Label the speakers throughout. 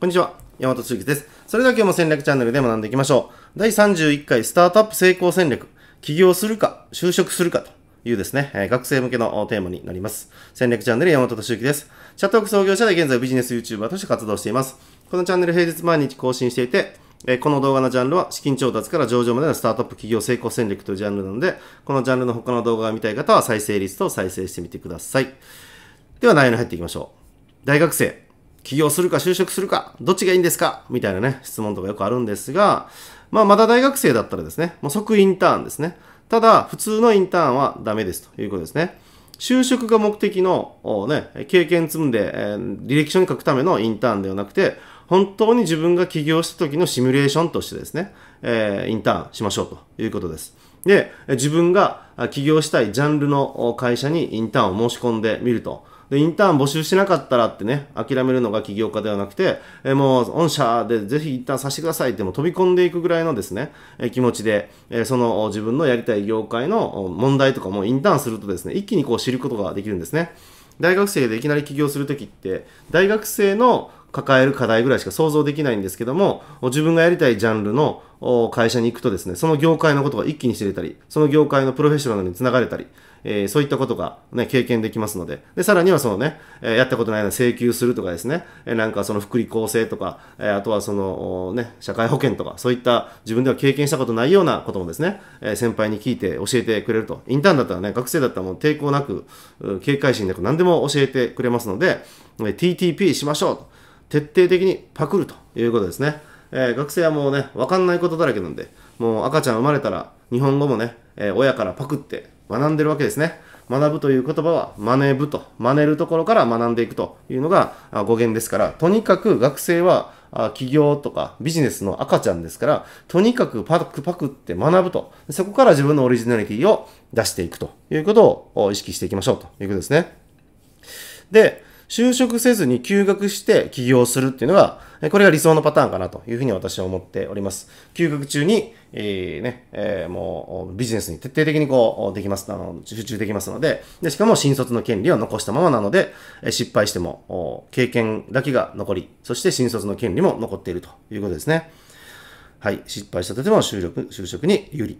Speaker 1: こんにちは。山本つです。それでは今日も戦略チャンネルで学んでいきましょう。第31回スタートアップ成功戦略。起業するか、就職するかというですね、え学生向けのテーマになります。戦略チャンネル山本敏之です。チャットワーク創業者で現在ビジネス YouTuber として活動しています。このチャンネル平日毎日更新していて、えこの動画のジャンルは資金調達から上場までのスタートアップ企業成功戦略というジャンルなので、このジャンルの他の動画が見たい方は再生リストを再生してみてください。では内容に入っていきましょう。大学生。起業するか就職するか、どっちがいいんですかみたいなね、質問とかよくあるんですが、まあ、まだ大学生だったらですね、もう即インターンですね。ただ、普通のインターンはダメですということですね。就職が目的の、ね、経験積んで、えー、履歴書に書くためのインターンではなくて、本当に自分が起業した時のシミュレーションとしてですね、えー、インターンしましょうということです。で、自分が起業したいジャンルの会社にインターンを申し込んでみると。で、インターン募集しなかったらってね、諦めるのが起業家ではなくて、えもう、御社でぜひ一旦させてくださいって、も飛び込んでいくぐらいのですね、え気持ちで、えその自分のやりたい業界の問題とかもインターンするとですね、一気にこう知ることができるんですね。大学生でいきなり起業するときって、大学生の抱える課題ぐらいしか想像できないんですけども、自分がやりたいジャンルの会社に行くとですね、その業界のことが一気に知れたり、その業界のプロフェッショナルにつながれたり、えー、そういったことが、ね、経験できますのででさらにはそのね、えやったことないの請求するとかですね、えなんかその福利厚生とか、えあとはその、ね、社会保険とかそういった自分では経験したことないようなこともですね、え先輩に聞いて教えてくれるとインターンだったらね学生だったらもう抵抗なく警戒心なく何でも教えてくれますので TTP しましょうと徹底的にパクるということですね、えー、学生はもうね分かんないことだらけなんでもう赤ちゃん生まれたら日本語もね、えー、親からパクって学んでるわけですね。学ぶという言葉は真似ぶと、真似るところから学んでいくというのが語源ですから、とにかく学生は企業とかビジネスの赤ちゃんですから、とにかくパクパクって学ぶと、そこから自分のオリジナリティを出していくということを意識していきましょうということですね。で、就職せずに休学して起業するっていうのが、これが理想のパターンかなというふうに私は思っております。休学中に、えー、ね、えー、もうビジネスに徹底的にこう、できます、あの、集中できますので、で、しかも新卒の権利を残したままなので、失敗しても、経験だけが残り、そして新卒の権利も残っているということですね。はい、失敗したとても就職、就職に有利。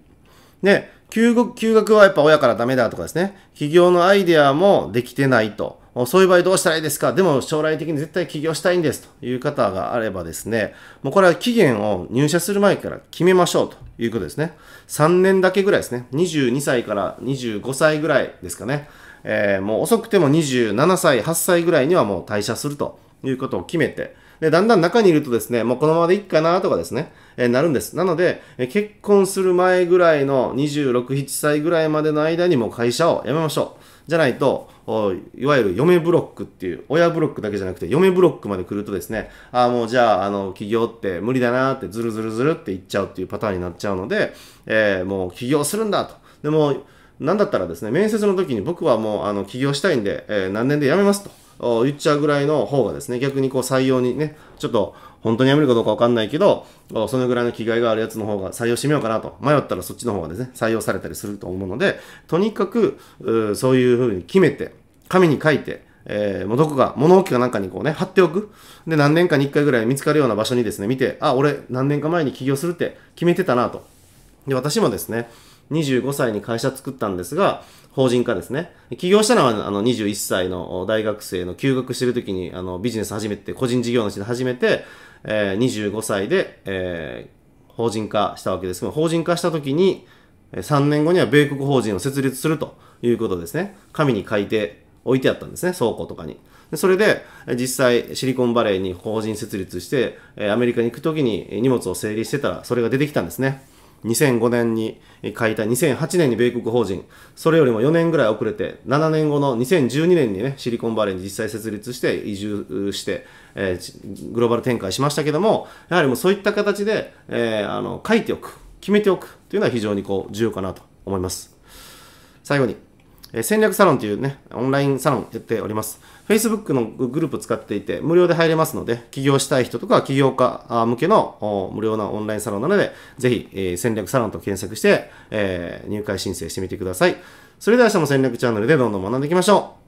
Speaker 1: で、休学、休学はやっぱ親からダメだとかですね、起業のアイデアもできてないと。そういう場合どうしたらいいですかでも将来的に絶対起業したいんですという方があればですね、もうこれは期限を入社する前から決めましょうということですね。3年だけぐらいですね。22歳から25歳ぐらいですかね。えー、もう遅くても27歳、8歳ぐらいにはもう退社するということを決めて、で、だんだん中にいるとですね、もうこのままでいいかなとかですね、えなるんです。なので、え結婚する前ぐらいの26、7歳ぐらいまでの間にもう会社を辞めましょう。じゃないと、いわゆる嫁ブロックっていう、親ブロックだけじゃなくて、嫁ブロックまで来るとですね、ああ、もうじゃあ、あの、起業って無理だなって、ずるずるずるって言っちゃうっていうパターンになっちゃうので、えー、もう起業するんだと。でも、なんだったらですね、面接の時に僕はもう、あの、起業したいんで、えー、何年で辞めますと。言っちゃうぐらいの方がですね、逆にこう採用にね、ちょっと本当に辞めるかどうかわかんないけど、そのぐらいの気概があるやつの方が採用してみようかなと。迷ったらそっちの方がですね、採用されたりすると思うので、とにかく、うそういうふうに決めて、紙に書いて、えー、もうどこか物置かなんかにこうね、貼っておく。で、何年かに1回ぐらい見つかるような場所にですね、見て、あ、俺何年か前に起業するって決めてたなと。で、私もですね、25歳に会社作ったんですが、法人化ですね。起業したのは、あの、21歳の大学生の休学してる時に、あの、ビジネス始めて、個人事業主で始めて、えー、25歳で、えー、法人化したわけですけど、法人化した時に、3年後には米国法人を設立するということですね。紙に書いて置いてあったんですね、倉庫とかに。でそれで、実際、シリコンバレーに法人設立して、アメリカに行くときに荷物を整理してたら、それが出てきたんですね。2005年に解体2008年に米国法人、それよりも4年ぐらい遅れて、7年後の2012年にね、シリコンバレーに実際設立して移住して、えー、グローバル展開しましたけども、やはりもうそういった形で、えー、あの書いておく、決めておくというのは非常にこう重要かなと思います。最後にえ戦略サロンというね、オンラインサロンやっております。Facebook のグループ使っていて、無料で入れますので、起業したい人とか起業家向けの無料なオンラインサロンなので、ぜひ、え戦略サロンと検索して、え入会申請してみてください。それでは明日も戦略チャンネルでどんどん学んでいきましょう。